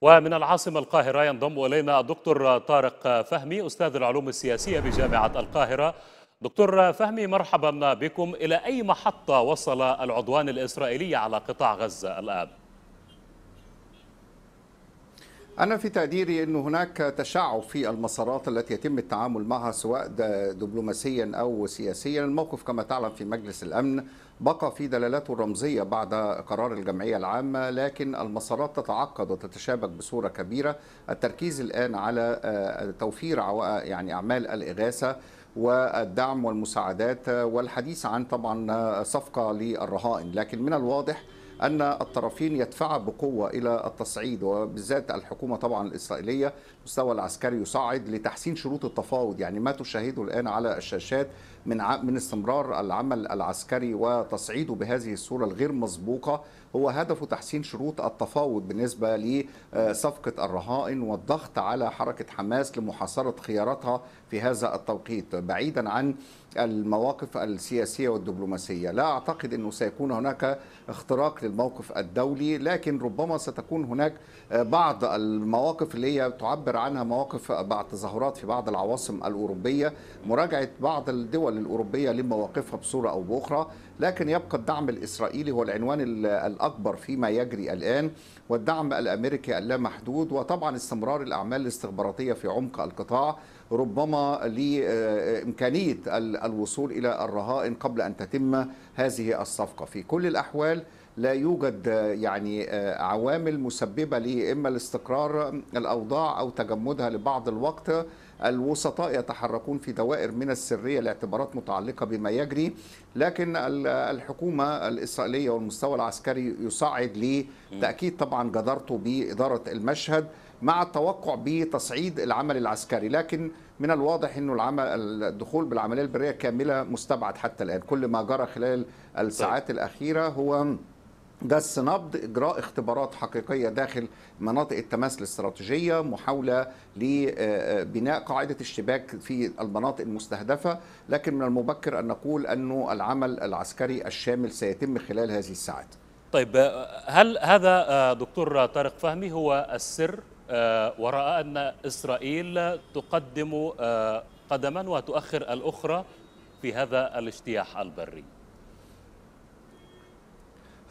ومن العاصمة القاهرة ينضم إلينا الدكتور طارق فهمي أستاذ العلوم السياسية بجامعة القاهرة دكتور فهمي مرحبا بكم إلى أي محطة وصل العدوان الإسرائيلي على قطاع غزة الآن؟ أنا في تقديري أن هناك تشعب في المسارات التي يتم التعامل معها سواء دبلوماسيا أو سياسيا الموقف كما تعلم في مجلس الأمن بقى في دلالاته الرمزية بعد قرار الجمعية العامة لكن المسارات تتعقد وتتشابك بصورة كبيرة التركيز الآن على آه، توفير يعني أعمال الإغاثة والدعم والمساعدات والحديث عن طبعا صفقة للرهائن لكن من الواضح أن الطرفين يدفعا بقوة إلى التصعيد وبالذات الحكومة طبعا الإسرائيلية مستوى العسكري يصعد لتحسين شروط التفاوض يعني ما تشاهده الآن على الشاشات من من استمرار العمل العسكري وتصعيده بهذه الصورة الغير مسبوقة هو هدفه تحسين شروط التفاوض بالنسبة لصفقة الرهائن والضغط على حركة حماس لمحاصرة خياراتها في هذا التوقيت بعيدا عن المواقف السياسية والدبلوماسية لا أعتقد أنه سيكون هناك اختراق للموقف الدولي لكن ربما ستكون هناك بعض المواقف اللي هي تعبر عنها مواقف بعد تظاهرات في بعض العواصم الأوروبية مراجعة بعض الدول الأوروبية لمواقفها بصورة أو بأخرى لكن يبقى الدعم الإسرائيلي هو العنوان الأكبر فيما يجري الآن والدعم الأمريكي اللامحدود وطبعا استمرار الأعمال الاستخباراتية في عمق القطاع ربما لإمكانية الوصول إلى الرهائن قبل أن تتم هذه الصفقة في كل الأحوال لا يوجد يعني آه، عوامل مسببة لإما الاستقرار الأوضاع أو تجمدها لبعض الوقت الوسطاء يتحركون في دوائر من السرية لاعتبارات متعلقة بما يجري لكن الحكومة الإسرائيلية والمستوى العسكري يصعد لتأكيد طبعا جدارته بإدارة المشهد مع التوقع بتصعيد العمل العسكري لكن من الواضح انه العمل الدخول بالعمليه البريه كامله مستبعد حتى الان كل ما جرى خلال الساعات الاخيره هو جس نبض اجراء اختبارات حقيقيه داخل مناطق التماس الاستراتيجيه محاوله لبناء قاعده اشتباك في المناطق المستهدفه لكن من المبكر ان نقول انه العمل العسكري الشامل سيتم خلال هذه الساعات طيب هل هذا دكتور طارق فهمي هو السر آه، وراء ان اسرائيل تقدم آه، قدما وتؤخر الاخرى في هذا الاجتياح البري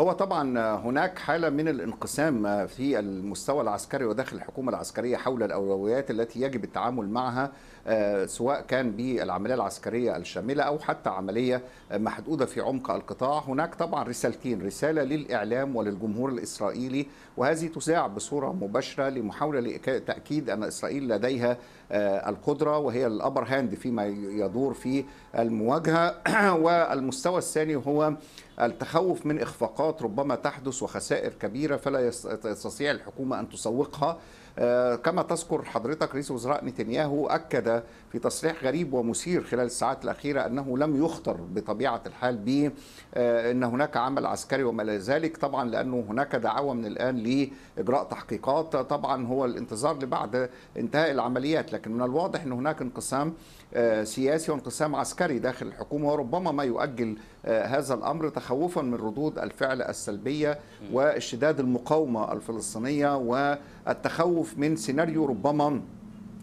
هو طبعا هناك حالة من الانقسام في المستوى العسكري وداخل الحكومة العسكرية حول الأولويات التي يجب التعامل معها آه، سواء كان بالعملية العسكرية الشاملة أو حتى عملية محدودة في عمق القطاع هناك طبعا رسالتين رسالة للإعلام وللجمهور الإسرائيلي وهذه تذاع بصورة مباشرة لمحاولة لتأكيد أن إسرائيل لديها آه، القدرة وهي الأبر هاند فيما يدور في المواجهة والمستوى الثاني هو التخوف من إخفاقات ربما تحدث وخسائر كبيرة فلا تستطيع الحكومة أن تسوقها آه، كما تذكر حضرتك رئيس وزراء نتنياهو أكد في تصريح غريب ومثير خلال الساعات الأخيرة أنه لم يخطر بطبيعة الحال ب آه، أن هناك عمل عسكري وما إلى ذلك طبعا لأنه هناك دعوة من الآن لإجراء تحقيقات طبعا هو الانتظار لبعد انتهاء العمليات لكن من الواضح أن هناك انقسام آه، سياسي وانقسام عسكري داخل الحكومة وربما ما يؤجل آه، هذا الأمر تخوفا من ردود الفعل السلبية واشتداد المقاومة الفلسطينية والتخوف من سيناريو ربما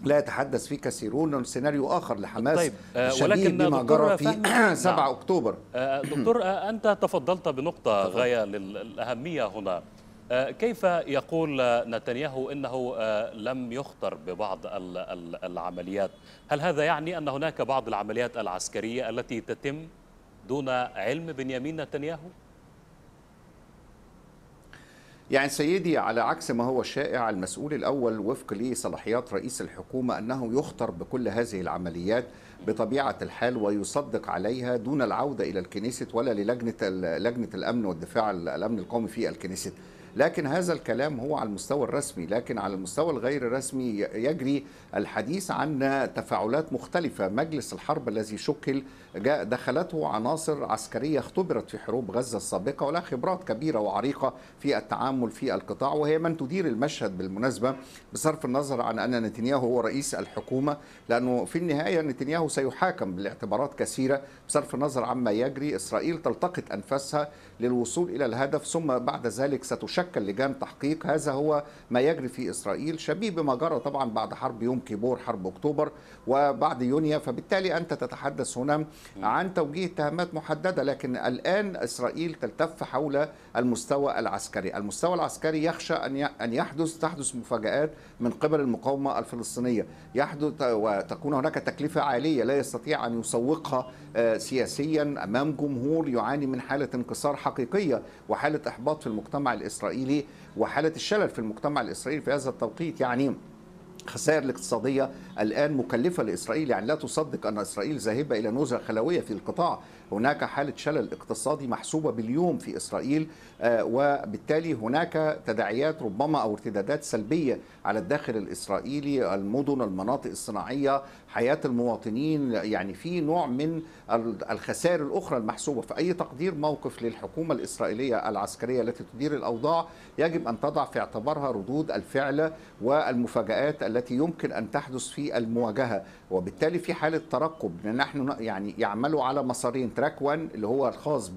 لا يتحدث فيه كثيرون سيناريو اخر لحماس طيب. آه، ولكن بما جرى في 7 نعم. اكتوبر آه، دكتور انت تفضلت بنقطه طبعا. غايه للاهميه هنا كيف يقول نتنياهو انه لم يخطر ببعض العمليات هل هذا يعني ان هناك بعض العمليات العسكريه التي تتم دون علم بنيامين نتنياهو؟ يعني سيدي على عكس ما هو شائع المسؤول الأول وفق لصلاحيات رئيس الحكومة أنه يخطر بكل هذه العمليات بطبيعة الحال ويصدق عليها دون العودة إلى الكنيسة ولا للجنة لجنة الأمن والدفاع الأمن القومي في الكنيسة لكن هذا الكلام هو على المستوى الرسمي لكن على المستوى الغير رسمي يجري الحديث عن تفاعلات مختلفة مجلس الحرب الذي شكل جاء دخلته عناصر عسكرية اختبرت في حروب غزة السابقة ولها خبرات كبيرة وعريقة في التعامل في القطاع وهي من تدير المشهد بالمناسبة بصرف النظر عن أن نتنياهو هو رئيس الحكومة لأنه في النهاية نتنياهو سيحاكم بالاعتبارات كثيرة بصرف النظر عما يجري إسرائيل تلتقط أنفاسها للوصول إلى الهدف ثم بعد ذلك ستشكل تشكل لجان تحقيق هذا هو ما يجري في إسرائيل شبيه بما جرى طبعا بعد حرب يوم كيبور حرب أكتوبر وبعد يونيو فبالتالي أنت تتحدث هنا عن توجيه اتهامات محددة لكن الآن إسرائيل تلتف حول المستوى العسكري المستوى العسكري يخشى أن يحدث تحدث مفاجآت من قبل المقاومة الفلسطينية يحدث وتكون هناك تكلفة عالية لا يستطيع أن يسوقها آه، سياسيا أمام جمهور يعاني من حالة انكسار حقيقية وحالة إحباط في المجتمع الإسرائيلي الإسرائيلي وحالة الشلل في المجتمع الإسرائيلي في هذا التوقيت يعني الخسائر الاقتصادية الآن مكلفة لإسرائيل يعني لا تصدق أن إسرائيل ذاهبة إلى نزهة خلوية في القطاع هناك حالة شلل اقتصادي محسوبة باليوم في إسرائيل آه، وبالتالي هناك تداعيات ربما أو ارتدادات سلبية على الداخل الإسرائيلي المدن المناطق الصناعية حياة المواطنين يعني في نوع من الخسائر الأخرى المحسوبة فأي تقدير موقف للحكومة الإسرائيلية العسكرية التي تدير الأوضاع يجب أن تضع في اعتبارها ردود الفعل والمفاجآت التي يمكن أن تحدث في المواجهة وبالتالي في حالة ترقب لأن نحن يعني يعملوا على مسارين تراك 1 اللي هو الخاص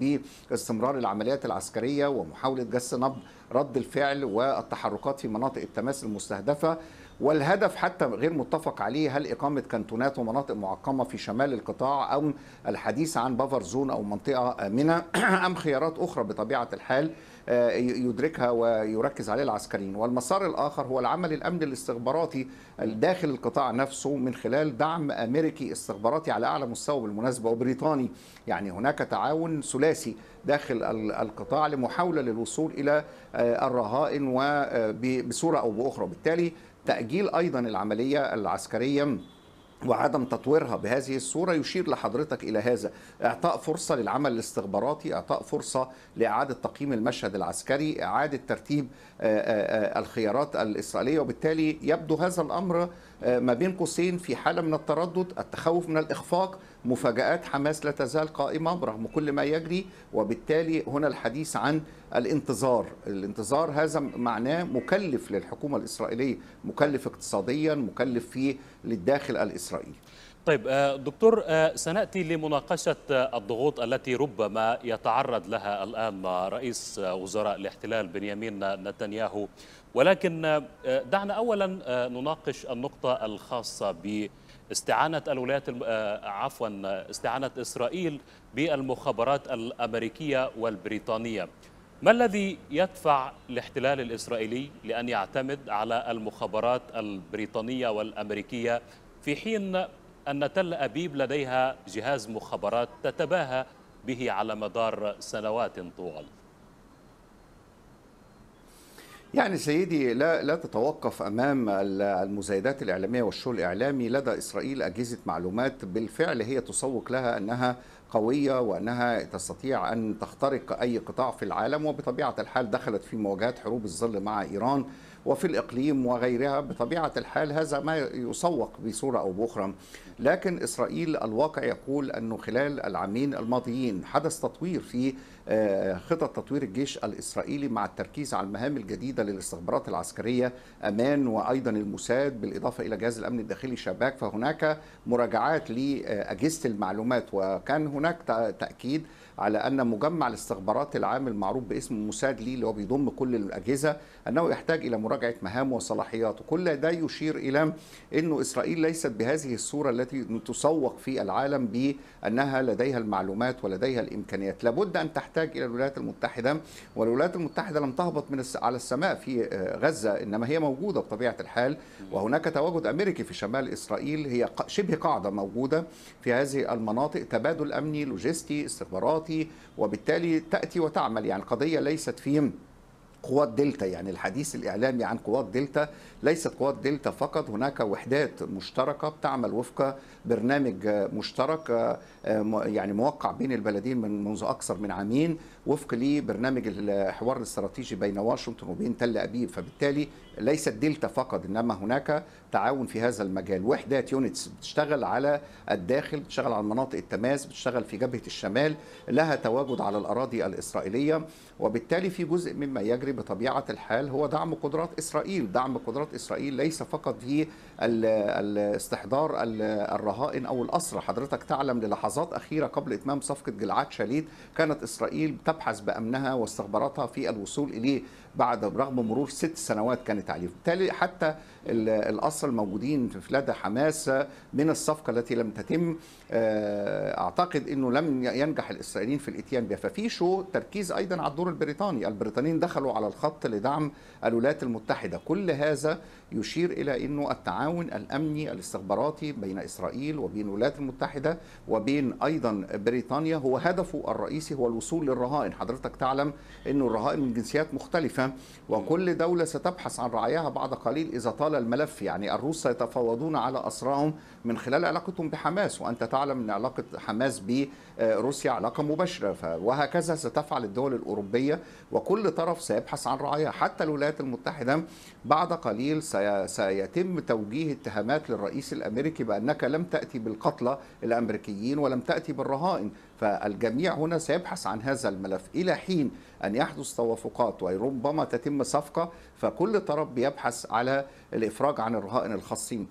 باستمرار العمليات العسكرية ومحاولة جس نبض رد الفعل والتحركات في مناطق التماس المستهدفة والهدف حتى غير متفق عليه هل إقامة كانتونات ومناطق معقمة في شمال القطاع أو الحديث عن بافر زون أو منطقة آمنة أم خيارات أخرى بطبيعة الحال آه، يدركها ويركز عليه العسكريين والمسار الآخر هو العمل الأمن الاستخباراتي داخل القطاع نفسه من خلال دعم أمريكي استخباراتي على أعلى مستوى بالمناسبة وبريطاني يعني هناك تعاون ثلاثي داخل القطاع لمحاولة للوصول إلى آه، الرهائن وبصورة آه، أو بأخرى بالتالي تأجيل أيضا العملية العسكرية وعدم تطويرها بهذه الصورة يشير لحضرتك إلى هذا إعطاء فرصة للعمل الاستخباراتي إعطاء فرصة لإعادة تقييم المشهد العسكري إعادة ترتيب آه، آه، آه، الخيارات الإسرائيلية وبالتالي يبدو هذا الأمر ما بين قوسين في حالة من التردد التخوف من الإخفاق مفاجآت حماس لا تزال قائمة برغم كل ما يجري وبالتالي هنا الحديث عن الانتظار الانتظار هذا معناه مكلف للحكومة الإسرائيلية مكلف اقتصاديا مكلف في للداخل الإسرائيلي طيب آه، دكتور آه، سناتي لمناقشه آه، الضغوط التي ربما يتعرض لها الان رئيس وزراء الاحتلال بنيامين نتنياهو ولكن دعنا اولا نناقش النقطه الخاصه ب استعانت الولايات آه، آه، عفوا آه، استعانت اسرائيل بالمخابرات الامريكيه والبريطانيه. ما الذي يدفع الاحتلال الاسرائيلي لان يعتمد على المخابرات البريطانيه والامريكيه في حين ان تل ابيب لديها جهاز مخابرات تتباهى به على مدار سنوات طوال؟ يعني سيدي لا لا تتوقف امام المزايدات الاعلاميه والشو الاعلامي لدى اسرائيل اجهزه معلومات بالفعل هي تسوق لها انها قويه وانها تستطيع ان تخترق اي قطاع في العالم وبطبيعه الحال دخلت في مواجهات حروب الظل مع ايران وفي الإقليم وغيرها بطبيعة الحال هذا ما يسوق بصورة أو بأخرى لكن إسرائيل الواقع يقول أنه خلال العامين الماضيين حدث تطوير في آه، خطط تطوير الجيش الإسرائيلي مع التركيز على المهام الجديدة للاستخبارات العسكرية أمان وأيضا الموساد بالإضافة إلى جهاز الأمن الداخلي شباك فهناك مراجعات لأجهزة المعلومات وكان هناك تأكيد على ان مجمع الاستخبارات العام المعروف باسم موساد لي اللي هو بيضم كل الاجهزه انه يحتاج الى مراجعه مهامه وصلاحياته كل ده يشير الى انه اسرائيل ليست بهذه الصوره التي تسوق في العالم بانها لديها المعلومات ولديها الامكانيات لابد ان تحتاج الى الولايات المتحده والولايات المتحده لم تهبط من على السماء في آه، غزه انما هي موجوده بطبيعه الحال وهناك تواجد امريكي في شمال اسرائيل هي شبه قاعده موجوده في هذه المناطق تبادل امني لوجستي استخبارات وبالتالي تأتي وتعمل يعني القضية ليست في قوات دلتا يعني الحديث الإعلامي عن قوات دلتا ليست قوات دلتا فقط هناك وحدات مشتركة بتعمل وفق برنامج مشترك آه، يعني موقع بين البلدين من منذ أكثر من عامين وفق لبرنامج الحوار الاستراتيجي بين واشنطن وبين تل أبيب فبالتالي ليست دلتا فقط إنما هناك تعاون في هذا المجال وحدات يونتس بتشتغل على الداخل بتشتغل على مناطق التماس بتشتغل في جبهة الشمال لها تواجد على الأراضي الإسرائيلية وبالتالي في جزء مما يجري بطبيعه الحال هو دعم قدرات اسرائيل، دعم قدرات اسرائيل ليس فقط في استحضار الرهائن او الاسرى، حضرتك تعلم للحظات اخيره قبل اتمام صفقه جلعاد شاليد كانت اسرائيل تبحث بامنها واستخباراتها في الوصول اليه، بعد رغم مرور ست سنوات كانت عليه بالتالي حتى الأسرى الموجودين في لدى حماس من الصفقة التي لم تتم آه، أعتقد أنه لم ينجح الإسرائيليين في الإتيان بها ففي شو تركيز أيضا على الدور البريطاني البريطانيين دخلوا على الخط لدعم الولايات المتحدة كل هذا يشير إلى أنه التعاون الأمني الاستخباراتي بين إسرائيل وبين الولايات المتحدة وبين أيضا بريطانيا هو هدفه الرئيسي هو الوصول للرهائن حضرتك تعلم أنه الرهائن من جنسيات مختلفة وكل دولة ستبحث عن رعاياها بعد قليل إذا طال الملف يعني الروس سيتفاوضون على أسرائهم من خلال علاقتهم بحماس وأنت تعلم أن علاقة حماس بروسيا علاقة مباشرة وهكذا ستفعل الدول الأوروبية وكل طرف سيبحث عن رعاياه حتى الولايات المتحدة بعد قليل سيتم توجيه اتهامات للرئيس الأمريكي بأنك لم تأتي بالقتلى الأمريكيين ولم تأتي بالرهائن فالجميع هنا سيبحث عن هذا الملف إلى حين أن يحدث توافقات وربما تتم صفقة فكل طرف بيبحث على الإفراج عن الرهائن الخاصين